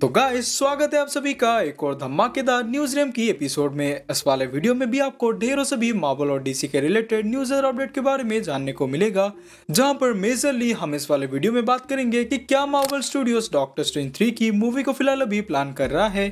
तो गाइस स्वागत है आप सभी का एक और धमाकेदार न्यूज रेम की एपिसोड में इस वाले वीडियो में भी आपको ढेरों सभी मार्बल और डीसी के रिलेटेड न्यूज और अपडेट के बारे में जानने को मिलेगा जहां पर मेजरली हम इस वाले वीडियो में बात करेंगे कि क्या Marvel Studios Doctor Strange three की मूवी को फिलहाल अभी प्लान कर रहा है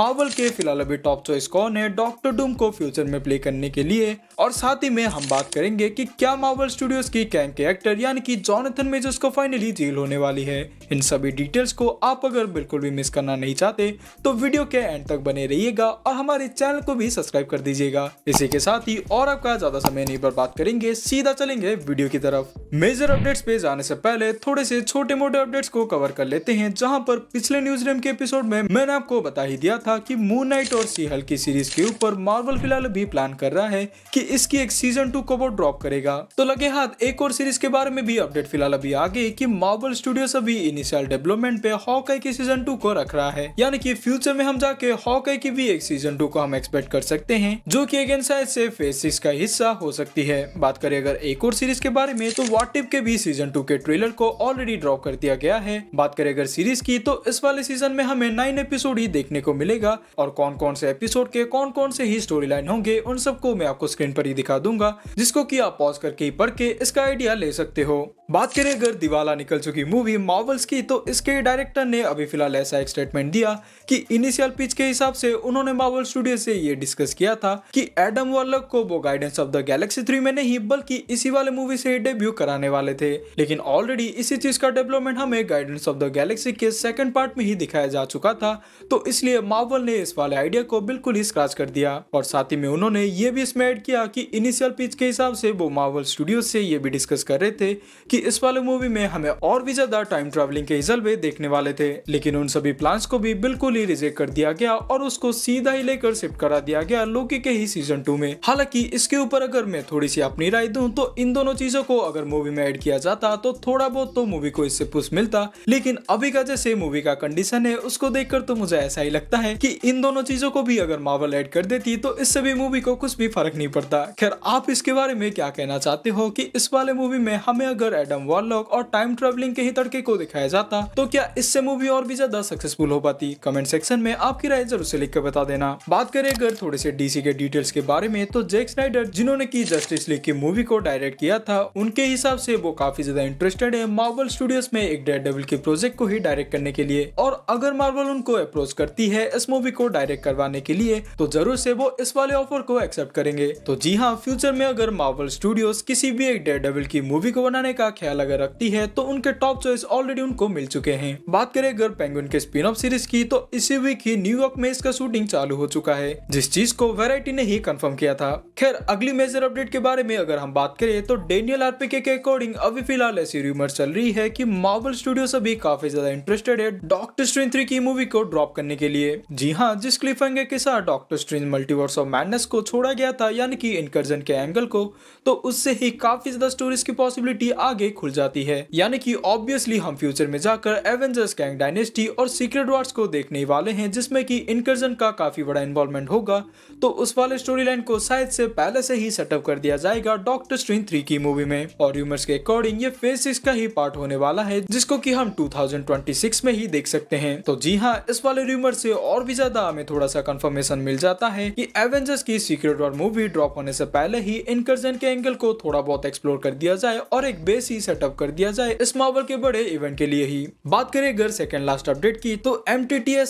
मार्बल के फिलहाल अभी टॉप चॉइस कौन है डॉक्टर डूम को फ्यूचर में प्ले करने के लिए और साथ ही में हम बात करेंगे की क्या मार्बल स्टूडियोज की कैंग के एक्टर यानी की जॉनथन मेजर्स को फाइनली जेल होने वाली है इन सभी डिटेल्स को आप अगर बिल्कुल भी मिस करना नहीं चाहते तो वीडियो के एंड तक बने रहिएगा और हमारे चैनल को भी सब्सक्राइब कर दीजिएगा इसी के साथ ही और आपका ज़्यादा समय नहीं बर्बाद करेंगे सीधा चलेंगे वीडियो की तरफ मेजर अपडेट्स पे जाने से पहले थोड़े से छोटे मोटे अपडेट्स को कवर कर लेते हैं जहां पर पिछले न्यूज रेम के एपिसोड में मैंने आपको बता ही दिया था कि मून नाइट और सी हल्की सीरीज के ऊपर मार्वल फिलहाल भी प्लान कर रहा है कि इसकी एक सीजन टू कब ड्रॉप करेगा तो लगे हाथ एक और सीरीज के बारे में भी अपडेट फिलहाल अभी आ गई की मार्वल स्टूडियो अभी इनिशियल डेवलपमेंट पे हॉकाई की सीजन टू को रख रहा है यानी की फ्यूचर में हम जाके हॉकाई की भी एक सीजन टू को हम एक्सपेक्ट कर सकते हैं जो की अगेन साइड ऐसी फेज सिक्स का हिस्सा हो सकती है बात करें अगर एक और सीरीज के बारे में तो पार्टिव टिप के भी सीजन टू के ट्रेलर को ऑलरेडी ड्रॉप कर दिया गया है बात करें अगर सीरीज की तो इस वाले सीजन में हमें नाइन एपिसोड ही देखने को मिलेगा और कौन कौन से एपिसोड के कौन कौन से ही स्टोरी लाइन होंगे उन सबको मैं आपको स्क्रीन पर ही दिखा दूंगा जिसको की आप पॉज करके ही पढ़ के इसका आइडिया ले सकते हो बात करें अगर दिवाला निकल चुकी मूवी मॉवल्स की तो इसके डायरेक्टर ने अभी फिलहाल ऐसा एक स्टेटमेंट दिया कि इनिशियल पिच के हिसाब से उन्होंने मॉवल स्टूडियो से ये डिस्कस किया था कि एडम वॉलक को वो Guardians of the Galaxy three में नहीं बल्कि इसी वाले मूवी से डेब्यू कराने वाले थे लेकिन ऑलरेडी इसी चीज का डेवलपमेंट हमें गाइडेंस ऑफ द गैलेक्सी के सेकंड पार्ट में ही दिखाया जा चुका था तो इसलिए मॉवल ने इस वाले आइडिया को बिल्कुल ही स्क्रैच कर दिया और साथ ही में उन्होंने ये भी इसमें ऐड किया की इनिशियल पिच के हिसाब से वो मॉवल स्टूडियो से ये भी डिस्कस कर रहे थे इस वाले मूवी में हमें और भी ज्यादा टाइम ट्रेवलिंग के जलवे देखने वाले थे लेकिन उन सभी प्लान्स को भी बिल्कुल ही रिजेक्ट कर दिया गया और उसको सीधा ही लेकर शिफ्ट करा दिया गया लोकी के ही सीजन टू में हालांकि इसके ऊपर अगर मैं थोड़ी सी अपनी राय दूं तो इन दोनों चीजों को अगर मूवी में एड किया जाता तो थोड़ा बहुत तो मूवी को इससे पुष्ट मिलता लेकिन अभी का जैसे मूवी का कंडीशन है उसको देखकर तो मुझे ऐसा ही लगता है कि इन दोनों चीजों को भी अगर मावल ऐड कर देती तो इससे भी मूवी को कुछ भी फर्क नहीं पड़ता खैर आप इसके बारे में क्या कहना चाहते हो कि इस वाले मूवी में हमें अगर एडम वॉरलॉक और टाइम ट्रेवलिंग के ही तड़के को दिखाया जाता तो क्या इससे मूवी और भी ज्यादा सक्सेसफुल हो पाती कमेंट सेक्शन में आपकी राय जरूर से लिख कर बता देना बात करें अगर थोड़े से डीसी के डिटेल्स के बारे में तो जेक स्नाइडर जिन्होंने की जस्टिस लीग की मूवी को डायरेक्ट किया था उनके हिसाब से वो काफी ज्यादा इंटरेस्टेड है मार्बल स्टूडियोज में एक डेड डेवल के प्रोजेक्ट को ही डायरेक्ट करने के लिए और अगर मार्बल उनको अप्रोच करती है इस मूवी को डायरेक्ट करवाने के लिए तो जरूर से वो इस वाले ऑफर को एक्सेप्ट करेंगे तो जी हाँ फ्यूचर में अगर मार्बल स्टूडियोज किसी भी एक डेड डेवल की मूवी को बनाने का ख्याल अगर रखती है तो उनके टॉप चॉइस ऑलरेडी उनको मिल चुके हैं बात करें अगर पेंगुइन के स्पिन ऑफ सीरीज की तो इसी वीक ही न्यूयॉर्क में इसका शूटिंग चालू हो चुका है जिस चीज को वेराइटी ने ही कंफर्म किया था खैर अगली मेजर अपडेट के बारे में अगर हम बात करें तो डेनियल आरपीके के अकॉर्डिंग अभी फिलहाल ऐसी रूमर चल रही है की मॉबल स्टूडियो सभी काफी ज्यादा इंटरेस्टेड है डॉक्टर स्ट्रीन थ्री की मूवी को ड्रॉप करने के लिए जी हाँ जिस क्लिफ के साथ Doctor Strange Multiverse of Madness को छोड़ा गया था यानी कि इनकर्जन के एंगल को तो उससे ही काफी ज्यादा स्टोरीज की पॉसिबिलिटी आगे आगे खुल जाती है यानी कि ऑब्वियसली हम फ्यूचर में जाकर एवेंजर्स गैंग डायनेस्टी और सीक्रेट वार्स को देखने वाले हैं जिसमें कि इनकर्जन का काफी बड़ा इन्वॉल्वमेंट होगा तो उस वाले स्टोरी लाइन को शायद से पहले से ही सेटअप कर दिया जाएगा डॉक्टर स्ट्रीन थ्री की मूवी में और यूमर्स के अकॉर्डिंग ये फेज सिक्स का ही पार्ट होने वाला है जिसको की हम टू में ही देख सकते हैं तो जी हाँ इस वाले रूमर से और भी ज्यादा हमें थोड़ा सा कंफर्मेशन मिल जाता है कि एवेंजर्स की सीक्रेट वॉर मूवी ड्रॉप होने से पहले ही इनकर्जन के एंगल को थोड़ा बहुत एक्सप्लोर कर दिया जाए और एक बेसिक से ही सेटअप कर दिया जाए इस मॉबल के बड़े इवेंट के लिए ही बात करें अगर सेकेंड लास्ट अपडेट की तो एम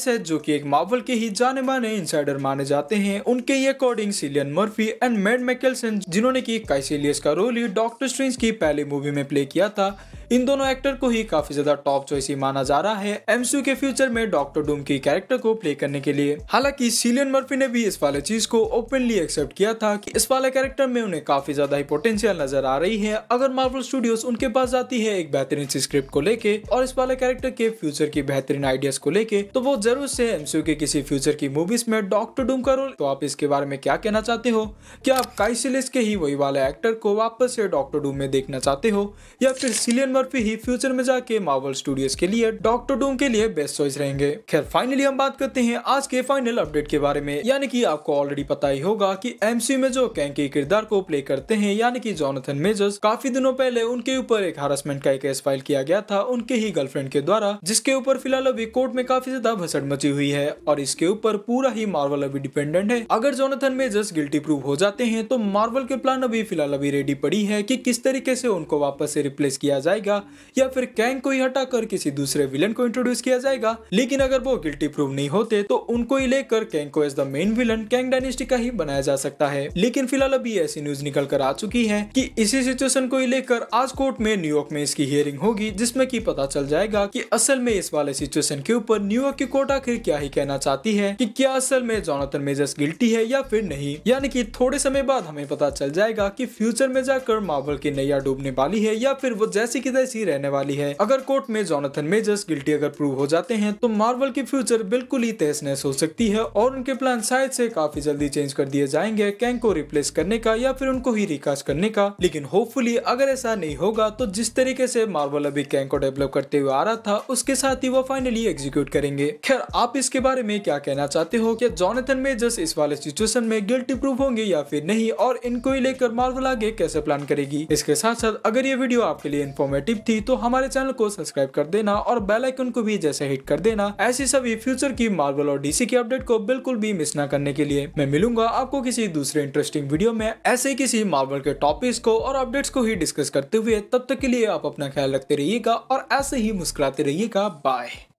है जो की एक मॉबल के ही जाने माने इंसाइडर माने जाते हैं उनके ही according Cillian Murphy and Mads Mikkelsen जिन्होंने की काइसिलियस का रोल ही डॉक्टर स्ट्रेंज की पहली मूवी में प्ले किया था इन दोनों एक्टर को ही काफी ज्यादा टॉप चॉइस ही माना जा रहा है एमसीयू के फ्यूचर में डॉक्टर डूम की कैरेक्टर को प्ले करने के लिए हालांकि सीलियन मर्फी ने भी इस वाले चीज को ओपनली एक्सेप्ट किया था कि इस वाले कैरेक्टर में उन्हें काफी ज्यादा ही पोटेंशियल नजर आ रही है अगर मार्वल स्टूडियो उनके पास जाती है एक बेहतरीन सी स्क्रिप्ट को लेके और इस वाले कैरेक्टर के फ्यूचर की बेहतरीन आइडियाज को लेके तो वो जरूर से एमसीयू के किसी फ्यूचर की मूवीज में डॉक्टर डूम का रोल तो आप इसके बारे में क्या कहना चाहते हो क्या आप काइसिलिस के ही वही वाले एक्टर को वापस से डॉक्टर डूम में देखना चाहते हो या फिर सीलियन मर्फी ही फ्यूचर में जाके मार्वल स्टूडियोज के लिए डॉक्टर डूम के लिए बेस्ट चॉइस रहेंगे खैर फाइनली हम बात करते हैं आज के फाइनल अपडेट के बारे में यानी कि आपको ऑलरेडी पता ही होगा कि एमसीयू में जो कैंग के किरदार को प्ले करते हैं यानी कि जॉनथन मेजर्स काफी दिनों पहले उनके ऊपर एक हरासमेंट का एक केस फाइल किया गया था उनके ही गर्लफ्रेंड के द्वारा जिसके ऊपर फिलहाल अभी कोर्ट में काफी ज्यादा भसड़ मची हुई है और इसके ऊपर पूरा ही मार्वल अभी डिपेंडेंट है अगर जोनाथन मेजर्स गिल्टी प्रूव हो जाते हैं तो मार्वल के प्लान अभी फिलहाल अभी रेडी पड़ी है कि किस तरीके से उनको वापस से रिप्लेस किया जाएगा जाएगा या फिर कैंग को ही हटाकर किसी दूसरे विलन को इंट्रोड्यूस किया जाएगा लेकिन अगर वो गिल्टी प्रूव नहीं होते तो उनको ही लेकर कैंग को as the main villain Kang Dynasty का ही बनाया जा सकता है लेकिन फिलहाल अभी ऐसी न्यूज निकल कर आ चुकी है की इसी सिचुएशन को ही लेकर आज कोर्ट में न्यूयॉर्क में इसकी हियरिंग होगी जिसमे की पता चल जाएगा की असल में इस वाले सिचुएशन के ऊपर न्यूयॉर्क की कोर्ट आखिर क्या ही कहना चाहती है की क्या असल में जॉनथन मेजर्स गिल्टी है या फिर नहीं यानी कि थोड़े समय बाद हमें पता चल जाएगा की फ्यूचर में जाकर मार्वल की नैया डूबने वाली है या फिर वो जैसी की वैसी ही रहने वाली है अगर कोर्ट में जोनाथन मेजर्स गिल्टी अगर प्रूव हो जाते हैं तो मार्वल की फ्यूचर बिल्कुल ही तहस नहस हो सकती है और उनके प्लान शायद से काफी जल्दी चेंज कर दिए जाएंगे कैंग को रिप्लेस करने का या फिर उनको ही रिकास्ट करने का लेकिन होपफुली अगर ऐसा नहीं होगा तो जिस तरीके से मार्वल अभी कैंग को डेवलप करते हुए आ रहा था उसके साथ ही वो फाइनली एग्जीक्यूट करेंगे खैर आप इसके बारे में क्या कहना चाहते हो क्या जॉनथन मेजर्स इस वाले सिचुएशन में गिल्टी प्रूफ होंगे या फिर नहीं और इनको ही लेकर मार्वल आगे कैसे प्लान करेगी इसके साथ साथ अगर ये वीडियो आपके लिए इन्फॉर्मेटिव टिप थी तो हमारे चैनल को सब्सक्राइब कर देना और बेल आइकन को भी जैसे हिट कर देना ऐसी सभी फ्यूचर की मार्बल और डीसी की अपडेट को बिल्कुल भी मिस ना करने के लिए मैं मिलूंगा आपको किसी दूसरे इंटरेस्टिंग वीडियो में ऐसे किसी मार्बल के टॉपिक्स को और अपडेट्स को ही डिस्कस करते हुए तब तक के लिए आप अपना ख्याल रखते रहिएगा और ऐसे ही मुस्कुराते रहिएगा बाय